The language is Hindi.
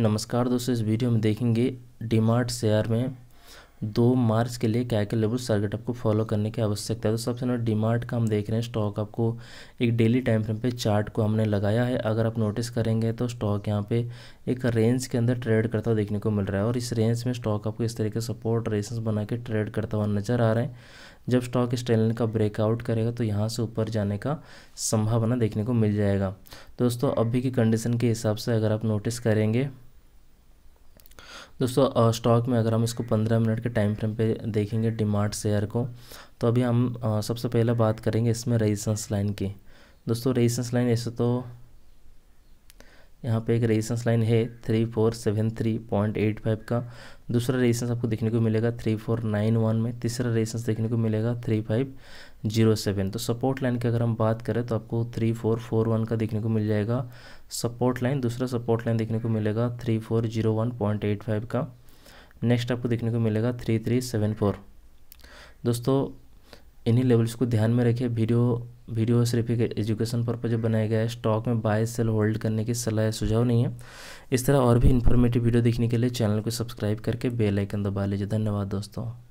नमस्कार दोस्तों इस वीडियो में देखेंगे डीमार्ट शेयर में दो मार्च के लिए क्या क्या लेवल सर्किट आपको फॉलो करने की आवश्यकता है तो सबसे पहले डीमार्ट का हम देख रहे हैं स्टॉक आपको एक डेली टाइम फ्रेम पे चार्ट को हमने लगाया है अगर आप नोटिस करेंगे तो स्टॉक यहाँ पे एक रेंज के अंदर ट्रेड करता हुआ देखने को मिल रहा है और इस रेंज में स्टॉक आपको इस तरीके सपोर्ट रेसेंस बना के ट्रेड करता हुआ नजर आ रहा है जब स्टॉक इस ट्रेन का ब्रेकआउट करेगा तो यहाँ से ऊपर जाने का संभावना देखने को मिल जाएगा दोस्तों अभी की कंडीशन के हिसाब से अगर आप नोटिस करेंगे दोस्तों स्टॉक में अगर हम इसको पंद्रह मिनट के टाइम फ्रेम पे देखेंगे डिमार्ट शेयर को तो अभी हम सबसे पहले बात करेंगे इसमें रेजिस्टेंस लाइन की दोस्तों रेजिस्टेंस लाइन ऐसे तो यहाँ पे एक रेजिस्टेंस लाइन है three four seven three point eight five का दूसरा रेजिस्टेंस आपको देखने को मिलेगा थ्री फोर नाइन वन में तीसरा रेजिस्टेंस देखने को मिलेगा थ्री फाइव जीरो सेवन तो सपोर्ट लाइन की अगर हम बात करें तो आपको थ्री फोर फोर वन का देखने को मिल जाएगा सपोर्ट लाइन दूसरा सपोर्ट लाइन देखने को मिलेगा three four zero one point eight five का नेक्स्ट आपको देखने को मिलेगा थ्री थ्री सेवन फोर दोस्तों इन्हीं लेवल्स को ध्यान में रखें वीडियो वीडियो सिर्फ एक एजुकेशन पर्पज बनाया गया है स्टॉक में बाय सेल होल्ड करने की सलाह सुझाव नहीं है इस तरह और भी इन्फॉर्मेटिव वीडियो देखने के लिए चैनल को सब्सक्राइब करके बेल आइकन दबा लीजिए धन्यवाद दोस्तों